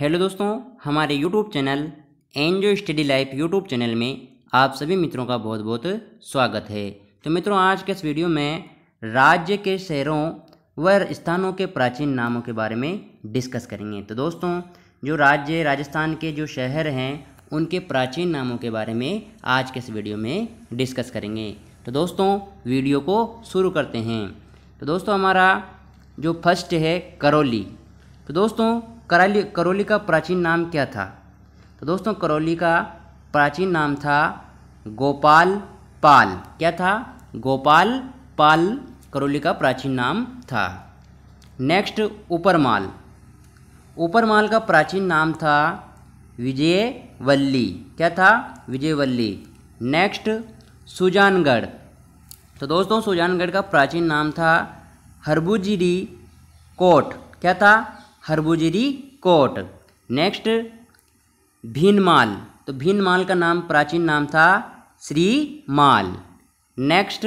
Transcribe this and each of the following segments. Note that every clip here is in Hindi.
हेलो दोस्तों हमारे YouTube channel enjoy study life YouTube channel में आप सभी मित्रों का बहुत बहुत स्वागत है तो मित्रों आज के इस वीडियो में राज्य के शहरों व स्थानों के प्राचीन नामों के बारे में डिस्कस करेंगे तो दोस्तों जो राज्य राजस्थान के जो शहर हैं उनके प्राचीन नामों के बारे में आज के इस वीडियो में डिस्कस करेंगे तो दोस्तों वीडियो को शुरू करते हैं तो दोस्तों हमारा जो फर्स्ट है करौली तो दोस्तों करौली करौली का प्राचीन नाम क्या था तो दोस्तों करौली का प्राचीन नाम था गोपाल पाल क्या था गोपाल पाल करौली का प्राचीन नाम था नेक्स्ट ऊपरमाल ऊपरमाल का प्राचीन नाम था विजयवल्ली क्या था विजयवल्ली नेक्स्ट सुजानगढ़ तो दोस्तों सुजानगढ़ का प्राचीन नाम था हरबुजीडी कोट क्या था हरबुजरी कोट नेक्स्ट भीनमाल तो भीनमाल का नाम प्राचीन नाम था श्री माल नेक्स्ट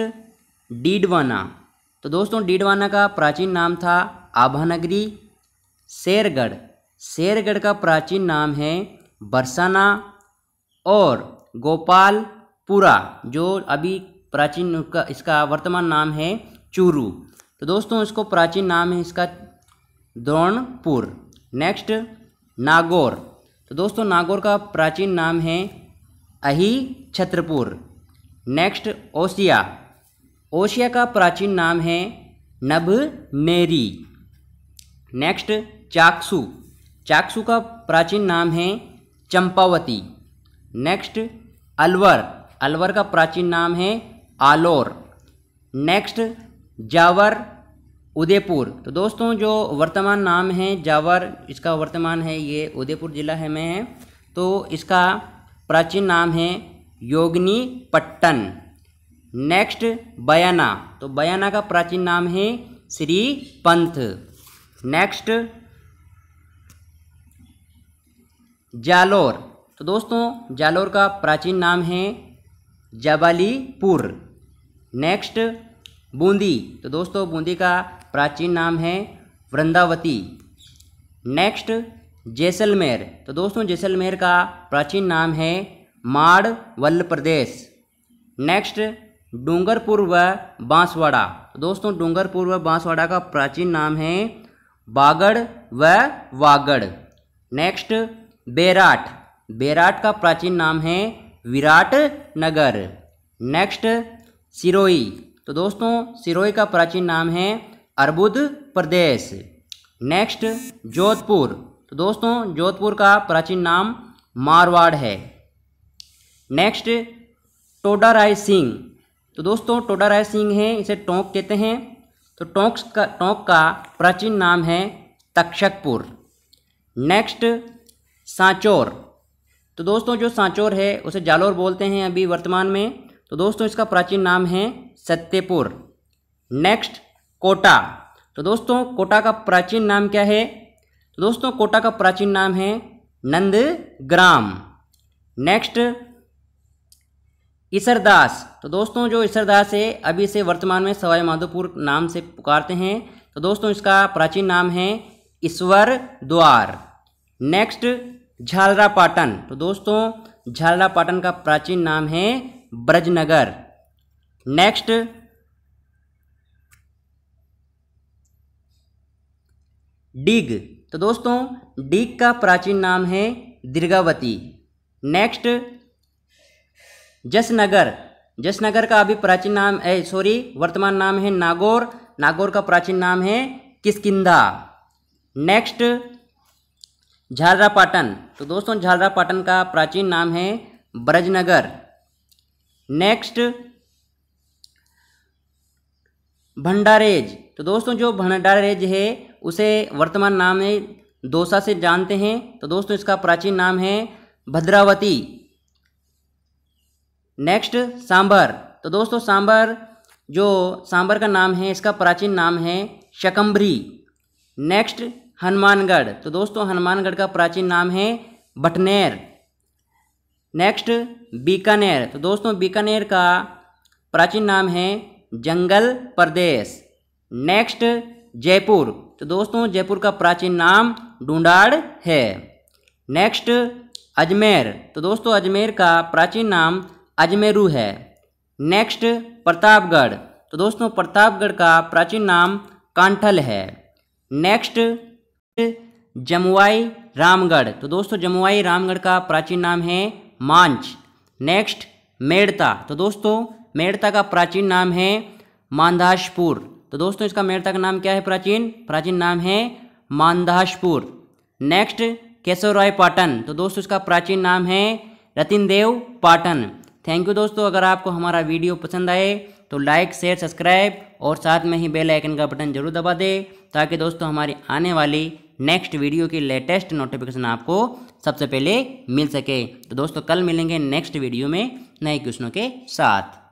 डीडवाना तो दोस्तों डीडवाना का प्राचीन नाम था आभानगरी शेरगढ़ शेरगढ़ का प्राचीन नाम है बरसाना और गोपालपुरा जो अभी प्राचीन का इसका वर्तमान नाम है चूरू तो दोस्तों इसको प्राचीन नाम है इसका द्रोणपुर नेक्स्ट नागौर तो दोस्तों नागौर का प्राचीन नाम है अही छत्रपुर नेक्स्ट ओशिया ओशिया का प्राचीन नाम है नभ नेरी नेक्स्ट चाकसू चाकसू का प्राचीन नाम है चंपावती नेक्स्ट अलवर अलवर का प्राचीन नाम है आलोर नेक्स्ट जावर उदयपुर तो दोस्तों जो वर्तमान नाम है जावर इसका वर्तमान है ये उदयपुर जिला है में है तो इसका प्राचीन नाम है योगनी पट्टन नेक्स्ट बयाना तो बयाना का प्राचीन नाम है श्री पंथ नेक्स्ट जालोर तो दोस्तों जालोर का प्राचीन नाम है जबालीपुर नेक्स्ट बूंदी तो दोस्तों बूंदी का प्राचीन नाम है वृंदावती नेक्स्ट जैसलमेर तो दोस्तों जैसलमेर का प्राचीन नाम है माड़ वल्ल प्रदेश नेक्स्ट डूंगरपुर व बांसवाड़ा तो दोस्तों डूंगरपुर व बांसवाड़ा का प्राचीन नाम है बागड़ व वागड़ नेक्स्ट बेराट बेराट का प्राचीन नाम है विराट नगर नेक्स्ट सिरोई तो दोस्तों सिरोई का प्राचीन नाम है अर्बुद प्रदेश नेक्स्ट जोधपुर तो दोस्तों जोधपुर का प्राचीन नाम मारवाड़ है नेक्स्ट टोडा राय सिंह तो दोस्तों टोडा राय सिंह हैं इसे टोंक कहते हैं तो टोंक का टोंक का प्राचीन नाम है तक्षकपुर नेक्स्ट सांचौर तो दोस्तों जो सांचौर है उसे जालोर बोलते हैं अभी वर्तमान में तो दोस्तों इसका प्राचीन नाम है सत्यपुर नेक्स्ट कोटा तो दोस्तों कोटा का प्राचीन नाम क्या है तो दोस्तों कोटा का प्राचीन नाम है नंदग्राम नेक्स्ट ईसरदास तो दोस्तों जो ईसरदास है अभी से वर्तमान में सवाई माधोपुर नाम से पुकारते हैं तो दोस्तों इसका प्राचीन नाम है ईश्वर द्वार नेक्स्ट झालरापाटन तो दोस्तों झालरापाटन का प्राचीन नाम है ब्रजनगर नेक्स्ट डिग तो दोस्तों डिग का प्राचीन नाम है दीर्घावती नेक्स्ट जसनगर जसनगर का अभी प्राचीन नाम है सॉरी वर्तमान नाम है नागौर नागौर का प्राचीन नाम है किसकिंदा नेक्स्ट झालरापाटन तो दोस्तों झालरापाटन का प्राचीन नाम है ब्रजनगर नेक्स्ट भंडारेज तो दोस्तों जो भंडार रेज है उसे वर्तमान नाम है दोसा से जानते हैं तो दोस्तों इसका प्राचीन नाम है भद्रावती नेक्स्ट सांभर तो दोस्तों सांभर जो सांभर का नाम है इसका प्राचीन नाम है शकम्भरी नेक्स्ट हनुमानगढ़ तो दोस्तों हनुमानगढ़ का प्राचीन नाम है बटनेर नेक्स्ट बीकानेर तो दोस्तों बीकानेर का प्राचीन नाम है जंगल प्रदेश नेक्स्ट जयपुर तो दोस्तों जयपुर का प्राचीन नाम डूडाड़ है नेक्स्ट अजमेर तो दोस्तों अजमेर का प्राचीन नाम अजमेरू है नेक्स्ट प्रतापगढ़ तो दोस्तों प्रतापगढ़ का प्राचीन नाम कांठल है नेक्स्ट जमुआई रामगढ़ तो दोस्तों जमुआई रामगढ़ का प्राचीन नाम है मांच नेक्स्ट मेड़ता तो दोस्तों मेड़ता का प्राचीन नाम है मांधाशपुर तो दोस्तों इसका मेड़ता का नाम क्या है प्राचीन प्राचीन नाम है मानदासपुर नेक्स्ट केशव राय पाटन तो दोस्तों इसका प्राचीन नाम है रतिन देव पाटन थैंक यू दोस्तों अगर आपको हमारा वीडियो पसंद आए तो लाइक शेयर सब्सक्राइब और साथ में ही बेल आइकन का बटन जरूर दबा दें ताकि दोस्तों हमारी आने वाली नेक्स्ट वीडियो की लेटेस्ट नोटिफिकेशन आपको सबसे पहले मिल सके तो दोस्तों कल मिलेंगे नेक्स्ट वीडियो में नए क्वेश्चनों के साथ